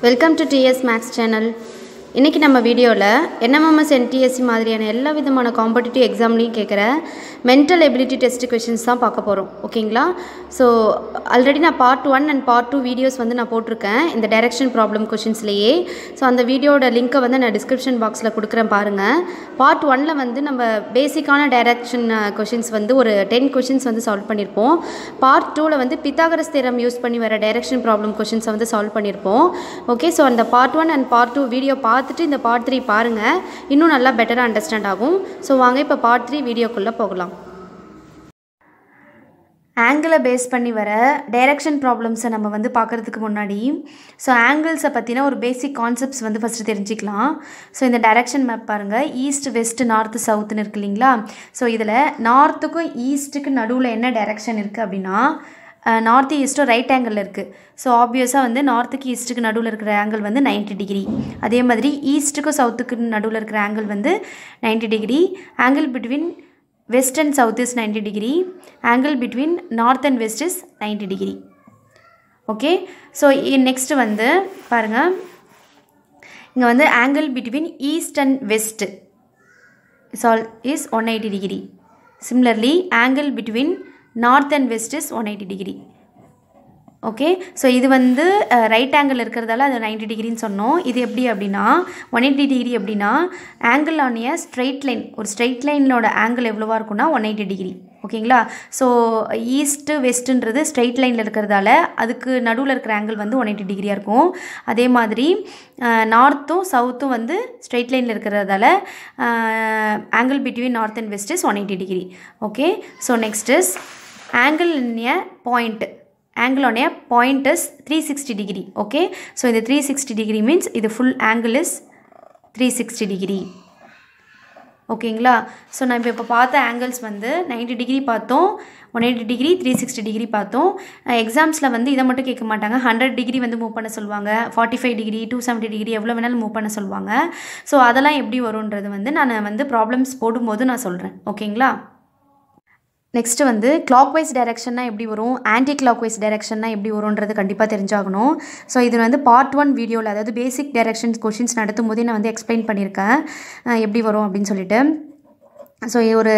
Welcome to TS Max channel. இன்றைக்கி நம்ம வீடியோவில் என்எம்எம்எஸ் என்டிஎஸ்சி மாதிரியான எல்லா விதமான காம்படிட்டிவ் எக்ஸாம்லையும் கேட்குற மென்டல் எபிலிட்டி டெஸ்ட் கொஷின்ஸ் தான் பார்க்க போகிறோம் ஓகேங்களா ஸோ ஆல்ரெடி நான் part one and part two videos வந்து நான் போட்டிருக்கேன் இந்த டைரக்ஷன் ப்ராப்ளம் கொஷின்ஸ்லேயே ஸோ அந்த வீடியோட லிங்க்கை வந்து நான் டிஸ்கிரிப்ஷன் பாக்ஸில் கொடுக்குறேன் பாருங்கள் பார்ட் ஒனில் வந்து நம்ம பேசிக்கான டைரக்ஷன் கொஷின்ஸ் வந்து ஒரு டென் கொஷின்ஸ் வந்து சால்வ் பண்ணியிருப்போம் பார்ட் டூவில் வந்து பித்தாகரஸ் தேரம் யூஸ் பண்ணி வர டைரக்ஷன் ப்ராப்ளம் கொஷின்ஸை வந்து சால்வ் பண்ணியிருப்போம் ஓகே ஸோ அந்த part one and part two video பார்த்து பார்த்துட்டு இந்த பார்ட் த்ரீ பாருங்கள் இன்னும் நல்லா பெட்டராக அண்டர்ஸ்டாண்ட் ஆகும் ஸோ வாங்க இப்போ பார்ட் த்ரீ வீடியோக்குள்ளே போகலாம் ஆங்கிளை பேஸ் பண்ணி வர டைரக்ஷன் ப்ராப்ளம்ஸை நம்ம வந்து பார்க்குறதுக்கு முன்னாடி ஸோ ஆங்கிள்ஸை பற்றினா ஒரு பேசிக் கான்செப்ட்ஸ் வந்து ஃபஸ்ட்டு தெரிஞ்சுக்கலாம் ஸோ இந்த டைரக்ஷன் மேப் பாருங்கள் ஈஸ்ட் வெஸ்ட் நார்த்து சவுத்துன்னு இருக்கு இல்லைங்களா ஸோ இதில் நார்த்துக்கும் ஈஸ்ட்டுக்கு நடுவில் என்ன டைரக்ஷன் இருக்குது அப்படின்னா நார்த் ஈஸ்ட்டும் ரைட் ஆங்கிளில் இருக்குது ஸோ ஆப்வியஸாக வந்து நார்த்துக்கு ஈஸ்ட்டுக்கு நடுவில் இருக்கிற ஆங்கிள் வந்து நைன்டி டிகிரி அதே மாதிரி ஈஸ்ட்டுக்கும் சவுத்துக்கு நடுவில் இருக்கிற ஆங்கிள் வந்து ninety degree angle between west and south is ninety degree angle between north and west is ninety degree okay so next வந்து பாருங்கள் இங்கே வந்து angle between east and west சால் is one eighty degree similarly angle between north and west is one eighty degree okay so இது வந்து right uh, angle இருக்கிறதால அது ninety டிகிரின்னு சொன்னோம் இது எப்படி அப்படின்னா ஒன் எயிட்டி டிகிரி அப்படின்னா angle on a straight line ஒரு ஸ்ட்ரெயிட் லைனோட ஆங்கிள் எவ்வளோவா இருக்குன்னா ஒன் எயிட்டி டிகிரி ஓகேங்களா ஸோ ஈஸ்ட்டு வெஸ்ட்டுன்றது ஸ்ட்ரெயிட் லைனில் இருக்கிறதால அதுக்கு நடுவில் இருக்கிற ஆங்கிள் வந்து ஒன் எயிட்டி டிகிரியாக இருக்கும் அதே மாதிரி நார்த்தும் uh, சவுத்தும் வந்து ஸ்ட்ரெயிட் லைனில் இருக்கிறதால angle between north and west is one eighty degree okay so next is angle in a point angle on a point is 360 degree okay so in the 360 degree means இது full angle is 360 degree ஓகேங்களா so நான் இப்போ இப்போ பார்த்த angles வந்து ninety degree பார்த்தோம் one eighty degree three sixty degree பார்த்தோம் எக்ஸாம்ஸில் வந்து இதை மட்டும் கேட்க மாட்டாங்க ஹண்ட்ரட் டிகிரி வந்து மூவ் பண்ண சொல்லுவாங்க forty five degree to seventy degree எவ்வளோ வேணாலும் மூவ் பண்ண சொல்லுவாங்க ஸோ அதெல்லாம் எப்படி வரும்ன்றது வந்து நான் வந்து ப்ராப்ளம்ஸ் போடும்போது நான் சொல்கிறேன் ஓகேங்களா நெக்ஸ்ட்டு வந்து கிளாக் வைஸ் டைரக்ஷன்னா எப்படி வரும் ஆன்டி கிளாக் வைஸ் டைரக்ஷன்னா எப்படி வரும்ன்றது கண்டிப்பாக தெரிஞ்சாகணும் ஸோ இது வந்து பார்ட் ஒன் வீடியோவில் அதாவது பேசிக் டைரக்ஷன்ஸ் கொஷின்ஸ் நடத்தும் போதே நான் வந்து எக்ஸ்பிளைன் பண்ணியிருக்கேன் எப்படி வரும் அப்படின்னு சொல்லிட்டு ஸோ ஒரு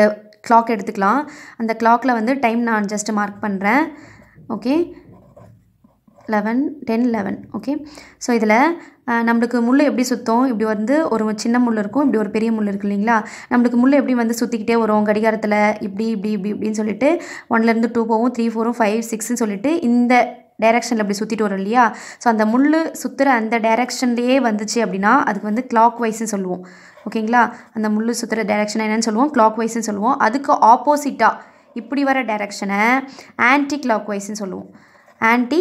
கிளாக் எடுத்துக்கலாம் அந்த கிளாக்கில் வந்து டைம் நான் ஜஸ்ட்டு மார்க் பண்ணுறேன் okay eleven ten eleven okay so இதில் நம்மளுக்கு முள் எப்படி சுற்றும் இப்படி வந்து ஒரு சின்ன முள் இருக்கும் இப்படி ஒரு பெரிய முள் இருக்கு இல்லைங்களா நம்மளுக்கு முள் எப்படி வந்து சுற்றிக்கிட்டே வரும் கடிகாரத்தில் இப்படி இப்படி இப்படி இப்படின்னு சொல்லிட்டு ஒன்லேருந்து டூ போகும் த்ரீ ஃபோரும் ஃபைவ் சிக்ஸ்ன்னு சொல்லிட்டு இந்த டேரக்ஷனில் அப்படி சுற்றிட்டு வரும் இல்லையா ஸோ அந்த முள் சுற்றுற அந்த டைரக்ஷன்லேயே வந்துச்சு அப்படின்னா அதுக்கு வந்து கிளாக் வைஸ்ன்னு சொல்லுவோம் ஓகேங்களா அந்த முள் சுற்றுற டைரெக்ஷன் என்னென்னு சொல்லுவோம் கிளாக் வைஸ்ன்னு சொல்லுவோம் அதுக்கு ஆப்போசிட்டாக இப்படி வர டேரக்ஷனை ஆன்டி கிளாக் வைஸ்ன்னு சொல்லுவோம் ஆன்டி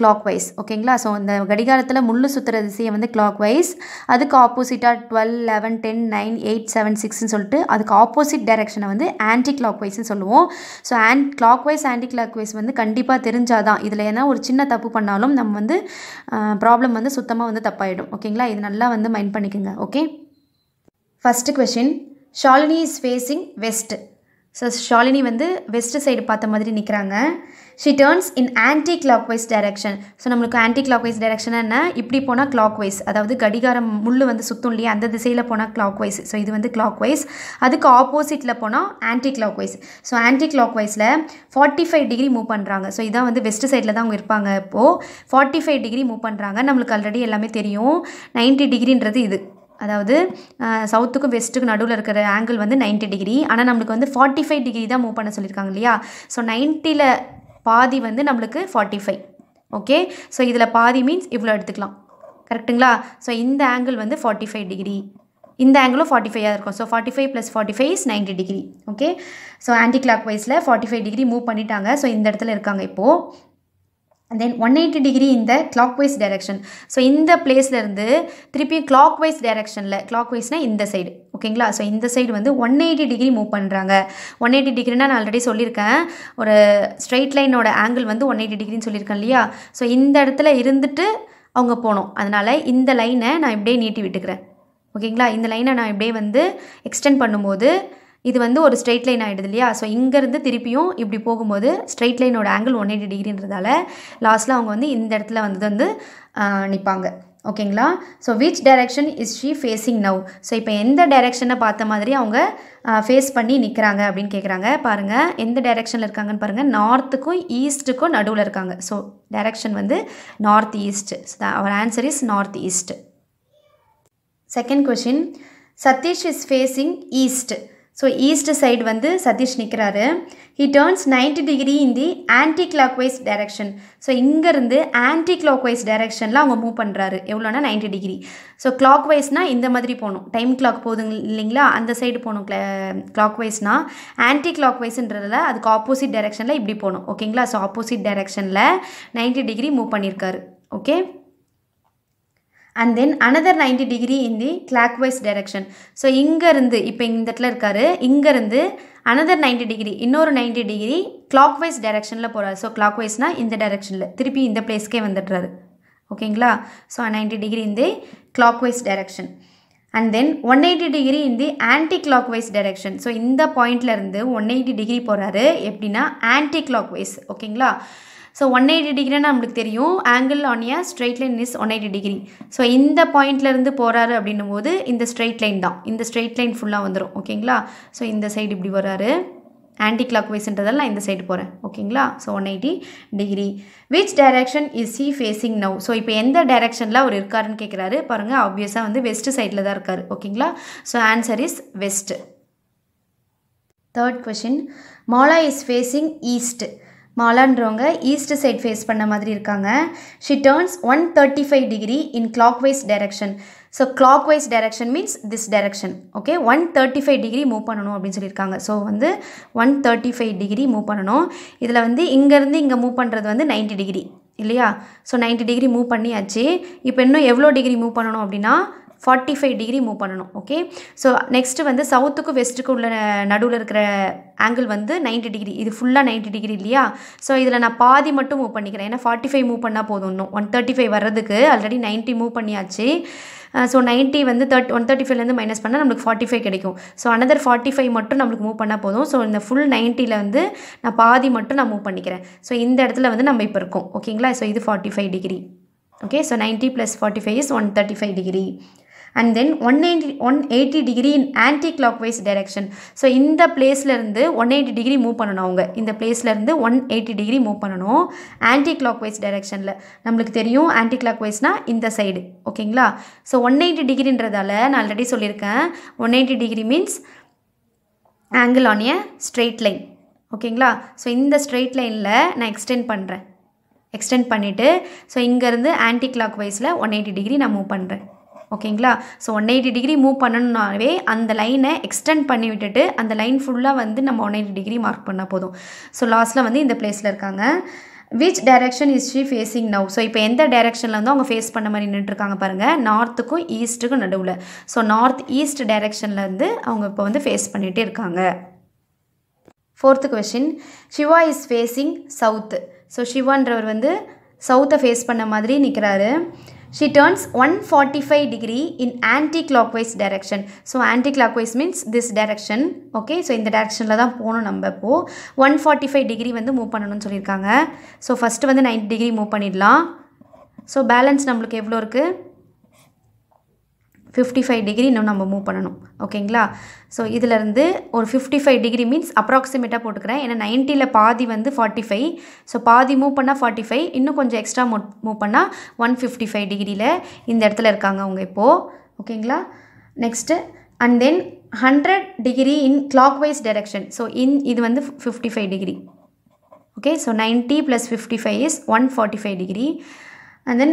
கிளாக்வைஸ் வைஸ் ஓகேங்களா ஸோ இந்த கடிகாரத்தில் முள் சுற்றுற திசையை வந்து கிளாக் வைஸ் அதுக்கு ஆப்போசிட்டாக twelve eleven ten nine eight seven சிக்ஸ்னு சொல்லிட்டு அதுக்கு ஆப்போசிட் டேரெக்ஷனை வந்து ஆன்டி கிளாக் வைஸ்னு சொல்லுவோம் so on clock wise anti clock wise வந்து கண்டிப்பாக தெரிஞ்சால் தான் இதில் ஏன்னா ஒரு சின்ன தப்பு பண்ணாலும் நம்ம வந்து ப்ராப்ளம் வந்து சுத்தமாக வந்து தப்பாயிடும் ஓகேங்களா இது நல்லா வந்து மைண்ட் பண்ணிக்கோங்க okay first question Shalini is facing west so Shalini வந்து வெஸ்ட் சைடு பார்த்த மாதிரி நிற்கிறாங்க she turns in anti clock wise direction so நம்மளுக்கு ஆன்டி கிளாக் வைஸ் டைரக்ஷனாக என்ன இப்படி போனால் கிளாக் வைஸ் அதாவது கடிகாரம் முள் வந்து சுத்தம் இல்லையா அந்த திசையில் போனால் கிளாக் வைஸ் ஸோ இது வந்து கிளாக் வைஸ் அதுக்கு ஆப்போசிட்டில் போனால் anti clock wise so anti clock வைஸில் ஃபார்ட்டி ஃபைவ் டிகிரி மூவ் பண்ணுறாங்க ஸோ இதான் வந்து வெஸ்ட் சைடில் தான் அவங்க இருப்பாங்க இப்போது ஃபார்ட்டி ஃபைவ் டிகிரி மூவ் பண்ணுறாங்க நம்மளுக்கு ஆல்ரெடி எல்லாமே தெரியும் நைன்ட்டி டிகிரின்றது இது அதாவது சவுத்துக்கும் வெஸ்ட்டுக்கும் நடுவில் இருக்கிற ஆங்கிள் வந்து நைன்ட்டி டிகிரி ஆனால் நம்மளுக்கு வந்து ஃபார்ட்டி ஃபைவ் டிகிரி தான் மூவ் பண்ண சொல்லியிருக்காங்க இல்லையா ஸோ நைன்ட்டியில் பாதி வந்து நம்மளுக்கு ஃபார்ட்டி ஃபைவ் ஓகே ஸோ இதில் பாதி மீன்ஸ் இவ்வளோ எடுத்துக்கலாம் கரெக்டுங்களா ஸோ இந்த ஆங்கிள் வந்து ஃபார்ட்டி ஃபைவ் டிகிரி இந்த ஆங்கிளும் ஃபார்ட்டி ஃபைவாக இருக்கும் so forty five plus forty five is ninety degree okay so anti clock வைஸில் ஃபார்ட்டி ஃபைவ் டிகிரி மூவ் பண்ணிட்டாங்க ஸோ இந்த இடத்துல இருக்காங்க இப்போது and then one eighty degree இந்த கிளாக் வைஸ் டைரக்ஷன் ஸோ இந்த பிளேஸ்லேருந்து திருப்பியும் கிளாக் வைஸ் டைரக்ஷனில் கிளாக் வைஸ்னால் இந்த சைடு ஓகேங்களா ஸோ இந்த சைடு வந்து ஒன் எயிட்டி டிகிரி மூவ் பண்ணுறாங்க ஒன் எயிட்டி டிகிரினா நான் ஆல்ரெடி சொல்லியிருக்கேன் ஒரு ஸ்ட்ரெயிட் லைனோட ஆங்கிள் வந்து ஒன் எயிட்டி டிகிரின்னு சொல்லியிருக்கேன் இல்லையா ஸோ இந்த இடத்துல இருந்துட்டு அவங்க போகணும் அதனால் இந்த லைனை நான் இப்படியே நீட்டி விட்டுக்கிறேன் ஓகேங்களா இந்த லைனை நான் இப்படியே வந்து எக்ஸ்டெண்ட் பண்ணும்போது இது வந்து ஒரு ஸ்ட்ரெயிட் லைன் ஆகிடுது இல்லையா ஸோ இங்கேருந்து திருப்பியும் இப்படி போகும்போது ஸ்ட்ரெயிட் லைனோட ஆங்கிள் ஒன் எயிட்டி டிகிரின்றதால லாஸ்ட்டில் அவங்க வந்து இந்த இடத்துல வந்து வந்து நிற்பாங்க ஓகேங்களா so which direction is she facing now so இப்போ எந்த டைரெக்ஷனை பார்த்த மாதிரி அவங்க ஃபேஸ் பண்ணி நிற்கிறாங்க அப்படின்னு கேட்குறாங்க பாருங்கள் எந்த டைரெக்ஷனில் இருக்காங்கன்னு பாருங்கள் நார்த்துக்கும் ஈஸ்ட்டுக்கும் நடுவில் இருக்காங்க ஸோ டைரக்ஷன் வந்து north east our answer is north east second question Satish is facing east so east side வந்து சதீஷ் நிற்கிறாரு he turns ninety degree in the anti clock wise direction so இங்கேருந்து ஆன்டி கிளாக் வைஸ் டைரக்ஷனில் அவங்க move பண்ணுறாரு எவ்வளோனா நைன்டி டிகிரி ஸோ கிளாக் வைஸ்னால் இந்த மாதிரி போகணும் டைம் கிளாக் போதுங்க இல்லைங்களா அந்த சைடு போகணும் கிளா கிளாக் வைஸ்னால் ஆன்டி கிளாக் வைஸ்ன்றதில் அதுக்கு ஆப்போசிட் டைரக்ஷனில் இப்படி போகணும் ஓகேங்களா ஸோ ஆப்போசிட் டைரக்ஷனில் நைன்டி டிகிரி மூவ் பண்ணியிருக்காரு okay and then another ninety degree in the clockwise direction so இங்கேருந்து இப்போ இந்த இடத்துல இருக்கார் இங்கேருந்து அனதர் நைன்டி டிகிரி இன்னொரு நைன்டி டிகிரி கிளாக்வைஸ் டைரக்ஷனில் போகிறார் ஸோ கிளாக்வைஸ்னால் இந்த டைரக்ஷனில் திருப்பி இந்த பிளேஸ்க்கே வந்துடுறாரு ஓகேங்களா ஸோ நைன்டி டிகிரி இந்த clockwise direction and then one eighty degree in the anti clock anticlockwise direction so இந்த பாயிண்ட்லேருந்து ஒன் எயிட்டி டிகிரி போகிறாரு எப்படின்னா ஆன்டி கிளாக் வைஸ் ஓகேங்களா ஸோ ஒன் எயிட்டி டிகிரினா நம்மளுக்கு தெரியும் angle on a straight line is one eighty degree so இந்த பாயிண்ட்லேருந்து போகிறாரு அப்படின்னும் போது இந்த ஸ்ட்ரெயிட் லைன் தான் இந்த ஸ்ட்ரெயிட் லைன் ஃபுல்லாக வந்துடும் ஓகேங்களா ஸோ இந்த சைடு இப்படி வராரு ஆன்டி கிளாக் வைஸ்ன்றதால் நான் இந்த சைடு போகிறேன் ஓகேங்களா so one eighty degree which direction is he facing now so இப்போ எந்த டைரக்ஷனில் அவர் இருக்காருன்னு கேட்குறாரு பாருங்கள் ஆப்வியஸாக வந்து வெஸ்ட் சைடில் தான் இருக்கார் ஓகேங்களா so answer is west third question Mala is facing east மாலான்றவங்க ஈஸ்ட் சைட் ஃபேஸ் பண்ண மாதிரி இருக்காங்க she turns one thirty five degree in clock wise direction so clock wise direction means this direction okay one thirty five degree move பண்ணணும் அப்படின்னு சொல்லியிருக்காங்க so வந்து one thirty five degree move பண்ணணும் இதில் வந்து இங்கேருந்து இங்கே மூவ் பண்ணுறது வந்து நைன்ட்டி டிகிரி இல்லையா ஸோ நைன்ட்டி டிகிரி மூவ் பண்ணியாச்சு இப்போ இன்னும் எவ்வளோ டிகிரி மூவ் பண்ணணும் அப்படின்னா ஃபார்ட்டி ஃபைவ் டிகிரி மூவ் பண்ணணும் ஓகே ஸோ நெக்ஸ்ட்டு வந்து சவுத்துக்கும் வெஸ்ட்டுக்கும் உள்ள நடுவில் இருக்கிற ஆங்கிள் வந்து நைன்டி டிகிரி இது ஃபுல்லாக நைன்ட்டி டிகிரி இல்லையா ஸோ இதில் நான் பாதி மட்டும் மூவ் பண்ணிக்கிறேன் ஏன்னா ஃபார்ட்டி ஃபைவ் மூவ் பண்ணால் போதும் இன்னும் ஒன் தேர்ட்டி ஃபைவ் வர்றதுக்கு ஆல்ரெடி நைன்ட்டி மூவ் பண்ணியாச்சு ஸோ நைன்ட்டி வந்து தேர்ட் ஒன் தேர்ட்டி ஃபைவ்லேருந்து மைனஸ் பண்ணால் நம்மளுக்கு ஃபார்ட்டி ஃபைவ் கிடைக்கும் ஸோ அனதர் ஃபார்ட்டி ஃபைவ் மட்டும் நம்மளுக்கு மூவ் பண்ணால் போதும் ஸோ இந்த ஃபுல் நைன்ட்டியில் வந்து நான் பாதி மட்டும் நான் மூவ் பண்ணிக்கிறேன் ஸோ இந்த இடத்துல வந்து நம்ம இப்போ இருக்கோம் ஓகேங்களா ஸோ இது forty five degree okay so ninety plus forty five is one thirty five degree and then one eighty one eighty degree in anti clock wise direction so இந்த பிளேஸ்லேருந்து ஒன் எயிட்டி டிகிரி மூவ் பண்ணணும் அவங்க இந்த பிளேஸ்லேருந்து one eighty degree move பண்ணணும் anti clock wise டைரக்ஷனில் நம்மளுக்கு தெரியும் ஆன்டி கிளாக் வைஸ்னால் இந்த சைடு ஓகேங்களா ஸோ ஒன் எயிட்டி டிகிரின்றதால நான் ஆல்ரெடி சொல்லியிருக்கேன் one eighty degree means angle on a straight line ஓகேங்களா ஸோ இந்த ஸ்ட்ரெயிட் லைனில் நான் எக்ஸ்டெண்ட் பண்ணுறேன் எக்ஸ்டெண்ட் பண்ணிவிட்டு ஸோ இங்கேருந்து ஆன்டி கிளாக் வைஸில் ஒன் எயிட்டி டிகிரி நான் மூவ் பண்ணுறேன் ஓகேங்களா so one eighty degree move பண்ணணுனாவே அந்த லைனை எக்ஸ்டெண்ட் பண்ணி விட்டுட்டு அந்த லைன் ஃபுல்லாக வந்து நம்ம ஒன் எயிட்டி டிகிரி மார்க் பண்ணால் போதும் ஸோ லாஸ்ட்டில் வந்து இந்த பிளேஸில் இருக்காங்க which direction is she facing now so இப்போ எந்த டைரக்ஷனில் வந்து அவங்க ஃபேஸ் பண்ண மாதிரி நின்றுருக்காங்க பாருங்கள் நார்த்துக்கும் ஈஸ்ட்டுக்கும் நடுவில் ஸோ நார்த் ஈஸ்ட் டைரக்ஷன்லேருந்து அவங்க இப்போ வந்து ஃபேஸ் பண்ணிகிட்டே இருக்காங்க fourth question Siva is facing south so சிவான்றவர் வந்து சவுத்தை ஃபேஸ் பண்ண மாதிரி நிற்கிறாரு she one forty five degree in anticlockwise direction so anti-clockwise means this direction okay so இந்த டைரக்ஷனில் தான் போகணும் நம்ம இப்போது ஒன் ஃபார்ட்டி ஃபைவ் டிகிரி வந்து மூவ் பண்ணணும்னு சொல்லியிருக்காங்க ஸோ ஃபஸ்ட்டு வந்து நைன்டி டிகிரி மூவ் பண்ணிடலாம் ஸோ பேலன்ஸ் நம்மளுக்கு எவ்வளோ இருக்குது ஃபிஃப்டி ஃபைவ் டிகிரி இன்னும் நம்ம மூவ் பண்ணணும் ஓகேங்களா ஸோ இதிலருந்து ஒரு ஃபிஃப்டி ஃபைவ் டிகிரி மீன்ஸ் அப்ராக்சிமேட்டாக போட்டுக்கிறேன் ஏன்னா நைன்ட்டியில் பாதி வந்து ஃபார்ட்டி ஃபைவ் ஸோ பாதி மூவ் பண்ணால் ஃபார்ட்டி ஃபைவ் இன்னும் கொஞ்சம் எக்ஸ்ட்ரா மூ மூவ் பண்ணால் ஒன் ஃபிஃப்டி ஃபைவ் டிகிரியில் இந்த இடத்துல இருக்காங்க அவங்க இப்போது ஓகேங்களா next and then hundred degree in clock wise direction so in இது வந்து fifty five degree okay so ninety plus fifty five is one forty five degree and then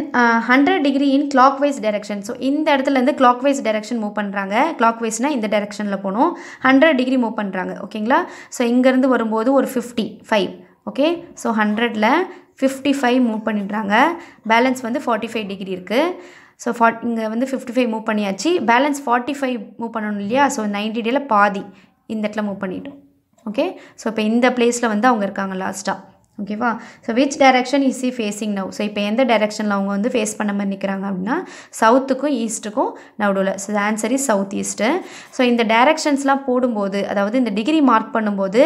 hundred degree in clockwise direction so இந்த இடத்துலேருந்து clockwise direction move பண்ணுறாங்க கிளாக் வைஸ்னால் இந்த டேரெக்ஷனில் போகணும் ஹண்ட்ரட் டிகிரி மூவ் பண்ணுறாங்க ஓகேங்களா ஸோ இங்கேருந்து வரும்போது ஒரு ஃபிஃப்டி ஃபைவ் ஓகே ஸோ ஹண்ட்ரடில் ஃபிஃப்டி ஃபைவ் மூவ் பண்ணிடுறாங்க பேலன்ஸ் வந்து ஃபார்ட்டி ஃபைவ் டிகிரி இருக்குது ஸோ ஃபார்ட் இங்கே வந்து ஃபிஃப்டி ஃபைவ் மூவ் பண்ணியாச்சு பேலன்ஸ் ஃபார்ட்டி ஃபைவ் மூவ் பண்ணணும் இல்லையா ஸோ நைன்டி டேயில் பாதி இந்த இடத்துல மூவ் பண்ணிட்டோம் ஓகே ஸோ இப்போ இந்த பிளேஸில் வந்து அவங்க இருக்காங்க லாஸ்ட்டாக ஓகேவா so which direction is he facing now so இப்போ எந்த டைரக்ஷனில் அவங்க வந்து ஃபேஸ் பண்ண மாதிரி நிற்கிறாங்க அப்படின்னா சவுத்துக்கும் ஈஸ்ட்டுக்கும் நடுவில் so answer is south east so இந்த டைரக்ஷன்ஸ்லாம் போடும்போது அதாவது இந்த டிகிரி மார்க் பண்ணும்போது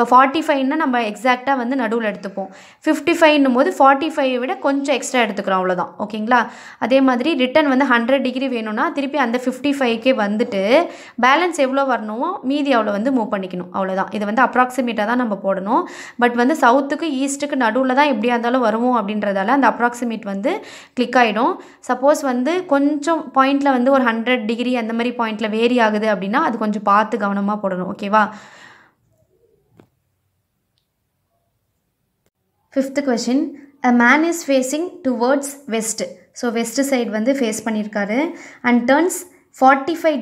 இப்போ ஃபார்ட்டி ஃபைவ்னா நம்ம எக்ஸாக்டாக வந்து நடுவில் எடுத்துப்போம் ஃபிஃப்டி ஃபைவ்னும் போது ஃபார்ட்டி ஃபைவ் விட கொஞ்சம் எக்ஸ்ட்ரா எடுத்துக்கிறோம் அவ்வளோதான் ஓகேங்களா அதே மாதிரி ரிட்டன் வந்து ஹண்ட்ரட் டிகிரி வேணும்னா திருப்பி அந்த ஃபிஃப்டி ஃபைவ்க்கே வந்துட்டு பேலன்ஸ் எவ்வளோ வரணுமோ மீதி அவ்வளோ வந்து மூவ் பண்ணிக்கணும் அவ்வளோதான் இது வந்து அப்ராக்சிமேட்டாக தான் நம்ம போடணும் பட் வந்து சவுத்துக்கு ஈஸ்ட்டுக்கு நடுவில் தான் எப்படியா இருந்தாலும் வருவோம் அப்படின்றதால அந்த அப்ராக்சிமேட் வந்து கிளிக் ஆகிடும் சப்போஸ் வந்து கொஞ்சம் பாயிண்டில் வந்து ஒரு ஹண்ட்ரட் டிகிரி அந்த மாதிரி பாயிண்டில் வேரி ஆகுது அப்படின்னா அது கொஞ்சம் பார்த்து கவனமாக போடணும் ஓகேவா fifth question a man is facing towards west so west side வந்து ஃபேஸ் பண்ணியிருக்காரு and turns forty five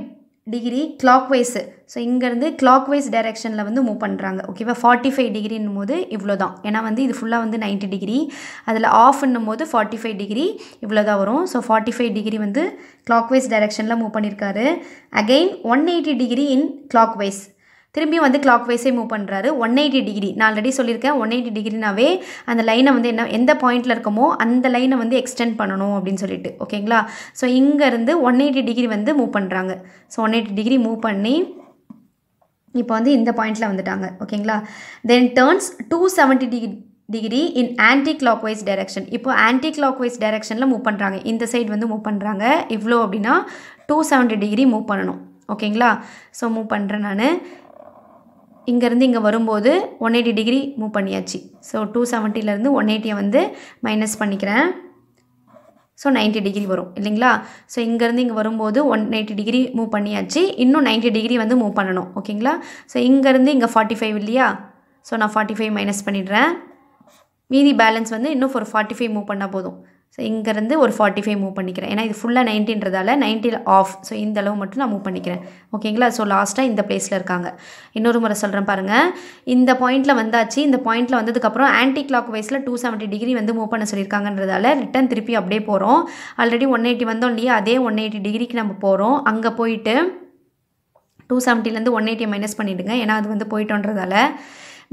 degree clockwise so இங்கேருந்து கிளாக் வைஸ் டைரெக்ஷனில் வந்து மூவ் பண்ணுறாங்க ஓகேவா ஃபார்ட்டி ஃபைவ் டிகிரின்னும் போது இவ்வளோ தான் ஏன்னா வந்து இது ஃபுல்லாக வந்து நைன்ட்டி டிகிரி அதில் ஆஃப்ன்னும் போது ஃபார்ட்டி ஃபைவ் டிகிரி இவ்வளோ தான் வரும் ஸோ ஃபார்ட்டி ஃபைவ் டிகிரி வந்து கிளாக் வைஸ் டைரெக்ஷனில் மூவ் பண்ணியிருக்காரு again one eighty degree in clockwise திரும்பியும் வந்து கிளாக் வைஸே மூவ் பண்ணுறாரு ஒன் எயிட்டி டிகிரி நான் ஆல்ரெடி சொல்லியிருக்கேன் ஒன் எயிட்டி டிகிரினாவே அந்த லைனை வந்து என்ன எந்த பாயிண்டில் இருக்கமோ அந்த லைனை வந்து எக்ஸ்டெண்ட் பண்ணணும் அப்படின்னு சொல்லிட்டு ஓகேங்களா ஸோ இங்கேருந்து ஒன் எயிட்டி டிகிரி வந்து மூவ் பண்ணுறாங்க so one eighty degree move பண்ணி இப்போ வந்து இந்த பாயிண்டில் வந்துட்டாங்க ஓகேங்களா then turns two seventy degree degree in anti clock wise direction இப்போ ஆன்டி கிளாக் வைஸ் டைரக்ஷனில் மூவ் பண்ணுறாங்க இந்த சைடு வந்து மூவ் பண்ணுறாங்க இவ்வளோ அப்படின்னா டூ செவன்ட்டி டிகிரி மூவ் பண்ணணும் ஓகேங்களா ஸோ மூவ் பண்ணுறேன் நான் இங்கேருந்து இங்கே வரும்போது ஒன் எயிட்டி டிகிரி மூவ் பண்ணியாச்சு ஸோ டூ செவன்ட்டிலேருந்து ஒன் எயிட்டியை வந்து மைனஸ் பண்ணிக்கிறேன் ஸோ நைன்ட்டி டிகிரி வரும் இல்லைங்களா ஸோ இங்கேருந்து இங்கே வரும்போது ஒன் எயிட்டி டிகிரி மூவ் பண்ணியாச்சு இன்னும் நைன்ட்டி டிகிரி வந்து மூவ் பண்ணணும் ஓகேங்களா ஸோ இங்கேருந்து இங்கே ஃபார்ட்டி ஃபைவ் இல்லையா ஸோ நான் ஃபார்ட்டி ஃபைவ் மைனஸ் பண்ணிடுறேன் மீதி பேலன்ஸ் வந்து இன்னும் ஒரு ஃபார்ட்டி ஃபைவ் மூவ் பண்ணால் போதும் ஸோ இங்கேருந்து ஒரு ஃபார்ட்டி ஃபைவ் மூவ் பண்ணிக்கிறேன் ஏன்னா இது ஃபுல்லாக நைன்ட்டின்றதால நைன்ட்டியில் ஆஃப் ஸோ இந்த அளவு மட்டும் நான் மூவ் பண்ணிக்கிறேன் ஓகேங்களா ஸோ லாஸ்ட்டாக இந்த பிளேஸில் இருக்காங்க இன்னொரு முறை சொல்கிறேன் பாருங்கள் இந்த பாயிண்ட்டில் வந்தாச்சு இந்த பாயிண்ட்டில் வந்ததுக்கப்புறம் ஆன்டி கிளாக் வைஸில் டூ செவன்ட்டி டிகிரி வந்து மூவ் பண்ண சொல்லியிருக்காங்கன்றதால ரிட்டன் திருப்பி அப்படியே போகிறோம் ஆல்ரெடி ஒன் எயிட்டி வந்தோம் இல்லையா அதே ஒன் எயிட்டி டிகிரிக்கு நம்ம போகிறோம் அங்கே போயிட்டு டூ செவன்ட்டிலேருந்து ஒன் எயிட்டி மைனஸ் பண்ணிவிடுங்க ஏன்னா அது வந்து போயிட்டோன்றதால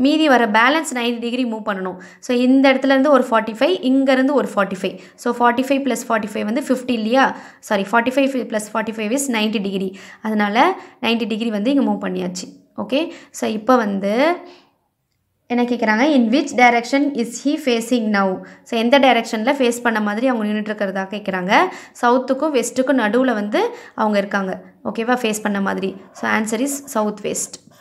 மீதி வர பேலன்ஸ் நைன்டி டிகிரி மூவ் பண்ணணும் ஸோ இந்த இடத்துலேருந்து ஒரு ஃபார்ட்டி ஃபைவ் இங்கேருந்து ஒரு forty five so forty five plus forty five வந்து ஃபிஃப்டி இல்லையா sorry forty five plus forty five is ninety degree அதனால் நைன்டி டிகிரி வந்து இங்கே மூவ் பண்ணியாச்சு ஓகே ஸோ இப்போ வந்து என்ன கேட்குறாங்க in which direction is he facing now so எந்த டைரக்ஷனில் ஃபேஸ் பண்ண மாதிரி அவங்க இருக்கிறதா கேட்குறாங்க சவுத்துக்கும் வெஸ்ட்டுக்கும் நடுவில் வந்து அவங்க இருக்காங்க ஓகேவா ஃபேஸ் பண்ண மாதிரி so answer is south west